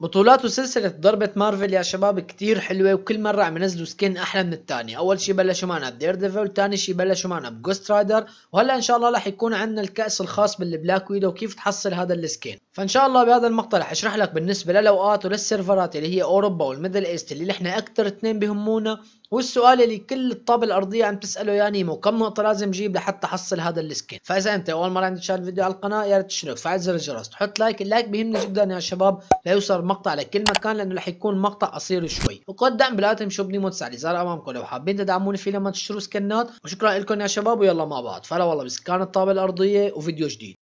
بطولات وسلسلة ضربة مارفل يا شباب كتير حلوة وكل مرة عم ينزلوا سكين أحلى من الثاني أول شي بلشوا معنا بدير ديفل، تاني شي بلشوا معنا بجوست رايدر، وهلا إن شاء الله رح يكون عندنا الكأس الخاص بالبلاك ويدو وكيف تحصل هذا السكين، فإن شاء الله بهذا المقطع رح أشرح لك بالنسبة للأوقات وللسيرفرات اللي هي أوروبا والميدل إيست اللي نحن أكتر اثنين بهمونا والسؤال اللي كل الطابة الأرضية عم تسأله يا نيمو كم نقطة لازم جيب لحتى أحصل هذا السكين فإذا أنت أول مرة عندك تشاهد الفيديو على القناة يا ريت تشترك فعل زر الجرس تحط لايك اللايك بيهمني جدا يا شباب ليوصل المقطع لكل مكان لأنه رح يكون مقطع قصير شوي وقد دعم بلا تنشوا بنيمو 9 اللي زار أمامكم لو حابين تدعموني فيه لما تشتروا سكنات وشكرا لكم يا شباب ويلا مع بعض فلا والله بسكان الطابة الأرضية وفيديو جديد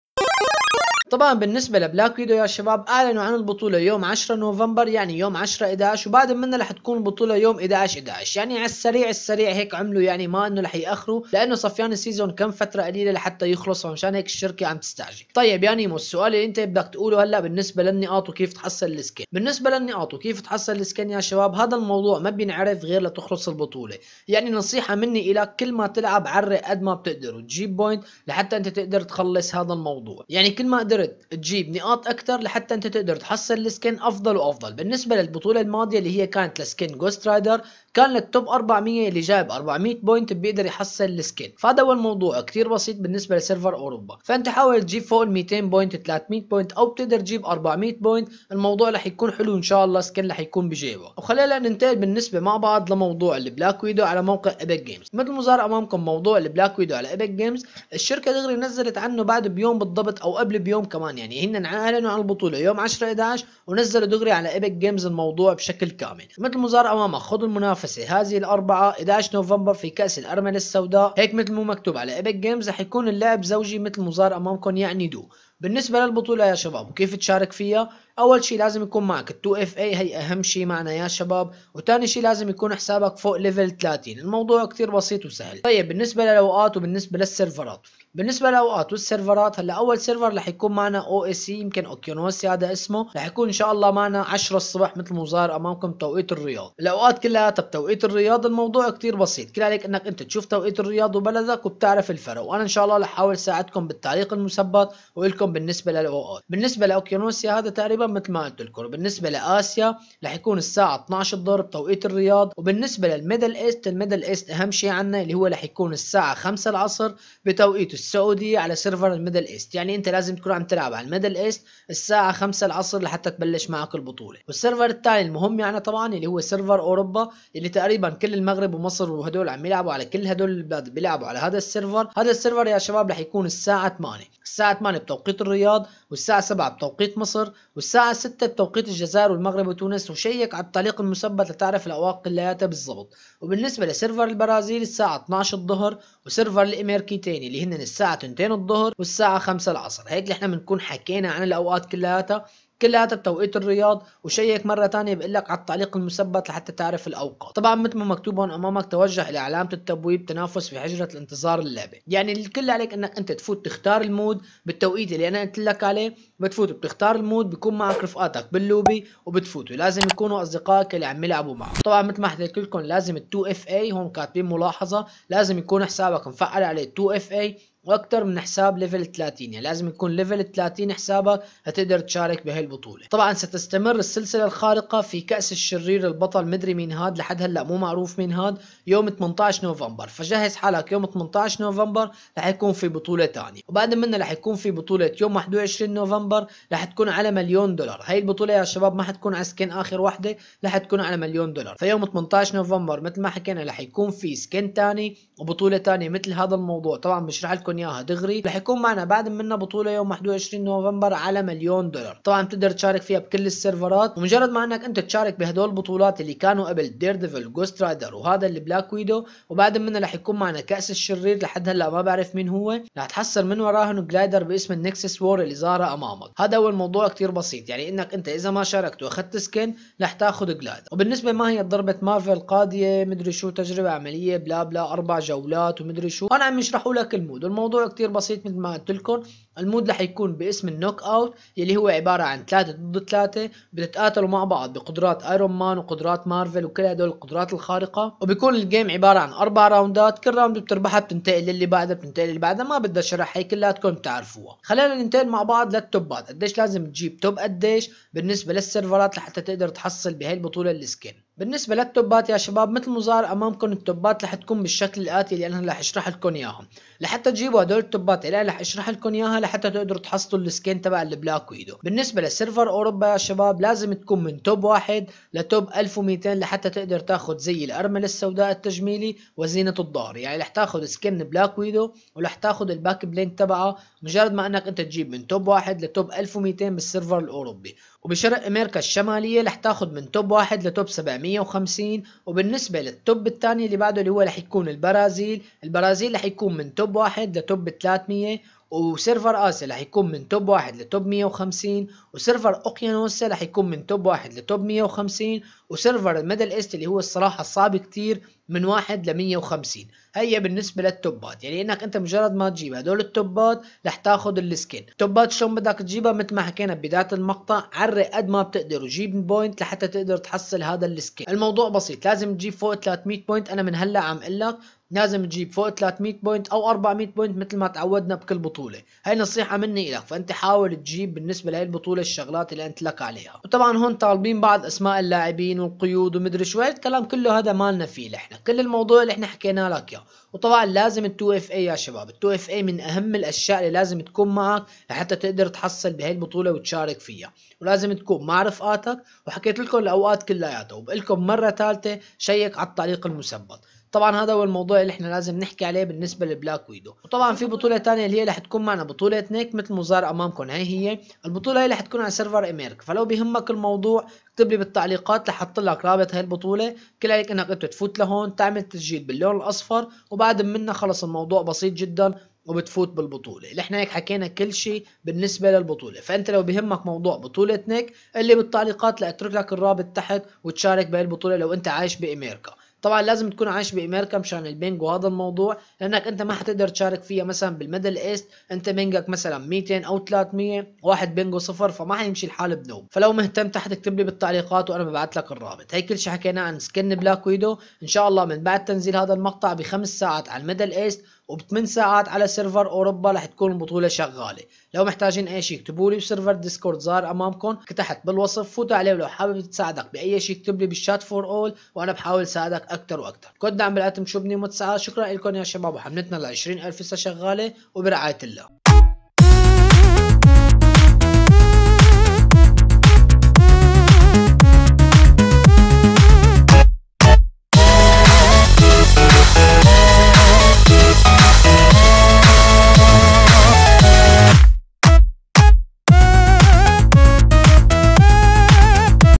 طبعا بالنسبة لبلاك ويدو يا شباب اعلنوا عن البطولة يوم 10 نوفمبر يعني يوم 10 11 وبعد منها رح تكون البطولة يوم 11 11 يعني على السريع السريع هيك عملوا يعني ما انه رح ياخروا لانه صفيان السيزون كم فترة قليلة لحتى يخلص فمشان هيك الشركة عم تستعجل طيب يا نيمو السؤال اللي انت بدك تقوله هلا بالنسبة للنقاط وكيف تحصل السكن بالنسبة للنقاط وكيف تحصل السكن يا شباب هذا الموضوع ما بينعرف غير لتخلص البطولة يعني نصيحة مني لك كل ما تلعب عرق قد ما بتقدر وتجيب بوينت لحتى انت تقدر تخلص هذا الموضوع يعني كل ما قدرت قدرت تجيب نقاط اكثر لحتى انت تقدر تحصل السكن افضل وافضل بالنسبه للبطوله الماضيه اللي هي كانت لسكن جوست رايدر كان للتوب 400 اللي جايب 400 بوينت بيقدر يحصل السكن فهذا هو الموضوع كثير بسيط بالنسبه لسيرفر اوروبا فانت حاول تجيب فوق ال 200 بوينت 300 بوينت او بتقدر تجيب 400 بوينت الموضوع رح يكون حلو ان شاء الله سكن رح يكون بجيبه وخلينا ننتقل بالنسبه مع بعض لموضوع البلاك ويدو على موقع ايبك جيمز مثل ما صار امامكم موضوع البلاك ويدو على ايبك جيمز الشركه دغري نزلت عنه بعد بيوم بالضبط او قبل بيوم اليوم كمان يعني هن اعلنوا عن البطوله يوم 10 11 ونزلوا دغري على ايبك جيمز الموضوع بشكل كامل مثل مزار امامه امامك خذوا المنافسه هذه الاربعه 11 نوفمبر في كاس الارمله السوداء هيك مثل مو مكتوب على ايبك جيمز رح يكون اللعب زوجي مثل مزار امامكم يعني دو بالنسبه للبطوله يا شباب وكيف تشارك فيها اول شيء لازم يكون معك ال 2 اف اي هي اهم شيء معنا يا شباب وثاني شيء لازم يكون حسابك فوق ليفل 30 الموضوع كثير بسيط وسهل طيب بالنسبه للاوقات وبالنسبه للسيرفرات بالنسبه للاوقات والسيرفرات هلا اول سيرفر رح يكون معنا او اس سي يمكن اوكيونوسي هذا اسمه رح يكون ان شاء الله معنا 10 الصبح مثل ما ظاهر امامكم توقيت الرياض الاوقات كلها بتوقيت الرياض الموضوع كثير بسيط كل عليك انك انت تشوف توقيت الرياض وبلدك وبتعرف الفرق وانا ان شاء الله رح احاول ساعدكم بالتعليق المثبت واقول بالنسبه للاوقات بالنسبه لاوكيونوسيا هذا تقريبا تقريبا مثل ما قلت لكم بالنسبه لاسيا رح يكون الساعه 12 الظهر بتوقيت الرياض وبالنسبه للميدل ايست الميدل ايست اهم شيء عندنا اللي هو رح يكون الساعه 5 العصر بتوقيت السعوديه على سيرفر الميدل ايست يعني انت لازم تكون عم تلعب على الميدل ايست الساعه 5 العصر لحتى تبلش معك البطوله والسيرفر الثاني المهم يعني طبعا اللي هو سيرفر اوروبا اللي تقريبا كل المغرب ومصر وهدول عم يلعبوا على كل هدول البلاد بيلعبوا على هذا السيرفر هذا السيرفر يا شباب رح يكون الساعه 8 الساعه 8 بتوقيت الرياض والساعه 7 بتوقيت مصر والساعة الساعة 6 بتوقيت الجزائر والمغرب وتونس وشيك على الطريق المثبت لتعرف الأوقات كلياتها بالضبط وبالنسبة لسيرفر البرازيل الساعة 12 الظهر وسيرفر الأمريكي تاني اللي هن الساعة 2 الظهر والساعة 5 العصر هيك اللي احنا بنكون حكينا عن الأوقات كلياتها هذا بتوقيت الرياض وشيك مره ثانيه بقول لك على التعليق المثبت لحتى تعرف الاوقات طبعا مثل ما مكتوب هون امامك توجه الى علامه التبويب تنافس في حجره الانتظار اللعبه يعني الكل عليك انك انت تفوت تختار المود بالتوقيت اللي انا قلت لك عليه بتفوت بتختار المود بيكون معك رفقاتك باللوبي وبتفوت ولازم يكونوا اصدقائك اللي عم يلعبوا معك طبعا مثل ما حكيت لكم لازم ال2 اف اي هون كاتبين ملاحظه لازم يكون حسابك مفعل عليه 2 اف اي واكثر من حساب ليفل 30 يعني لازم يكون ليفل 30 حسابك هتقدر تشارك بهي البطوله طبعا ستستمر السلسله الخارقه في كاس الشرير البطل مدري مين هاد لحد هلا مو معروف مين هاد يوم 18 نوفمبر فجهز حالك يوم 18 نوفمبر رح يكون في بطوله ثانيه وبعد منها رح يكون في بطوله يوم 21 نوفمبر رح تكون على مليون دولار هاي البطوله يا شباب ما حتكون على سكن اخر وحده رح تكون على مليون دولار فيوم 18 نوفمبر مثل ما حكينا رح يكون في سكن ثاني وبطوله ثانيه مثل هذا الموضوع طبعا بشرح لكم لكم اياها دغري رح يكون معنا بعد منها بطوله يوم 21 نوفمبر على مليون دولار طبعا بتقدر تشارك فيها بكل السيرفرات ومجرد ما انك انت تشارك بهدول البطولات اللي كانوا قبل دير ديفل جوست رايدر وهذا اللي بلاك ويدو وبعد منا رح يكون معنا كاس الشرير لحد هلا ما بعرف مين هو رح تحصل من وراهن جلايدر باسم النكسس وور اللي ظاهره امامك هذا هو الموضوع كثير بسيط يعني انك انت اذا ما شاركت واخذت سكن رح تاخذ جلايدر وبالنسبه ما هي ضربه مارفل قاضيه مدري شو تجربه عمليه بلا بلا اربع جولات ومدري شو انا عم يشرحوا لك المود الموضوع كتير بسيط مثل ما قلت لكم المود رح يكون باسم النوك اوت يلي هو عباره عن ثلاثه ضد ثلاثه بتتقاتلوا مع بعض بقدرات ايرون مان وقدرات مارفل وكل هدول القدرات الخارقه وبيكون الجيم عباره عن اربع راوندات كل راوند بتربحها بتنتقل للي بعدها بتنتقل للي بعدها ما بدها شرح هي كلياتكم بتعرفوها خلينا ننتقل مع بعض للتوبات قديش لازم تجيب توب قديش بالنسبه للسيرفرات لحتى تقدر تحصل بهي البطوله السكين بالنسبة للتوبات يا شباب مثل ما امامكم التوبات رح تكون بالشكل الاتي اللي انا رح اشرح لكم اياها، لحتى تجيبوا هدول التوبات اللي رح اشرح لكم اياها لحتى تقدروا تحصلوا السكين تبع البلاك ويدو، بالنسبة لسيرفر اوروبا يا شباب لازم تكون من توب واحد لتوب 1200 لحتى تقدر تاخذ زي الارملة السوداء التجميلي وزينة الظهر، يعني رح تاخذ سكين بلاك ويدو ورح تاخذ الباك بلينك تبعه مجرد ما انك انت تجيب من توب واحد لتوب 1200 بالسيرفر الاوروبي، وبشرق امريكا الشماليه رح تاخد من توب واحد لتوب 750 وبالنسبه للتوب الثاني اللي بعده اللي هو رح يكون البرازيل البرازيل رح يكون من توب واحد لتوب 300 وسيرفر اسيا رح يكون من توب واحد لتوب 150 وسيرفر اوكيانوسيا رح يكون من توب واحد لتوب 150 وسيرفر الميدل ايست اللي هو الصراحه صعب كتير من واحد ل 150 هي بالنسبه للتوبات يعني انك انت مجرد ما تجيب هدول التوبات رح تاخذ السكين التوبات شلون بدك تجيبها مثل ما حكينا ببدايه المقطع عرق قد ما بتقدر وجيب بوينت لحتى تقدر تحصل هذا السكين الموضوع بسيط لازم تجيب فوق 300 بوينت انا من هلا عم اقول لك لازم تجيب فوق 300 بوينت او 400 بوينت مثل ما تعودنا بكل بطوله هاي نصيحه مني لك فانت حاول تجيب بالنسبه لهي البطوله الشغلات اللي انت لك عليها وطبعا هون طالبين بعض اسماء اللاعبين والقيود ومدري شو الكلام كله هذا مالنا فيه نحن كل الموضوع اللي احنا حكينا لك اياه وطبعا لازم التو اف اي يا شباب التو اف اي من اهم الاشياء اللي لازم تكون معك لحتى تقدر تحصل بهي البطوله وتشارك فيها ولازم تكون مع رفقاتك وحكيت لكم الاوقات كلياتها وبقول لكم مره ثالثه شيك على الطريق المثبت طبعا هذا هو الموضوع اللي احنا لازم نحكي عليه بالنسبه لبلاك ويدو وطبعا في بطوله ثانيه اللي هي رح تكون معنا بطوله نيك مثل مزار امامكم هاي هي البطوله هي رح تكون على سيرفر امريكا فلو بهمك الموضوع اكتب لي بالتعليقات لحط لك رابط هاي البطوله كل عليك انك انت تفوت لهون تعمل تسجيل باللون الاصفر وبعد منا خلص الموضوع بسيط جدا وبتفوت بالبطوله اللي احنا هيك حكينا كل شيء بالنسبه للبطوله فانت لو بهمك موضوع بطوله نيك اللي بالتعليقات لاترك لك الرابط تحت وتشارك بهي البطوله لو انت عايش بامريكا طبعا لازم تكون عايش بامريكا مشان البنج وهذا الموضوع لانك انت ما حتقدر تشارك فيها مثلا بالميدل ايست انت بنجك مثلا 200 او 300 واحد بنجو صفر فما حيمشي الحال بنوب فلو مهتم تحت اكتب لي بالتعليقات وانا ببعث لك الرابط هي كل شيء حكينا عن سكن بلاك ويدو ان شاء الله من بعد تنزيل هذا المقطع بخمس ساعات على الميدل ايست وب8 ساعات على سيرفر اوروبا رح تكون البطوله شغاله لو محتاجين اي شيء اكتبوا لي بسيرفر ديسكورد ظاهر امامكم تحت بالوصف فوتوا عليه ولو حابب تساعدك باي شيء اكتب لي بالشات فور اول وانا بحاول ساعدك اكثر واكثر كود عم بالاتم شو بني متسعة شكرا لكم يا شباب وحملتنا ل 20000 شغاله وبرعايه الله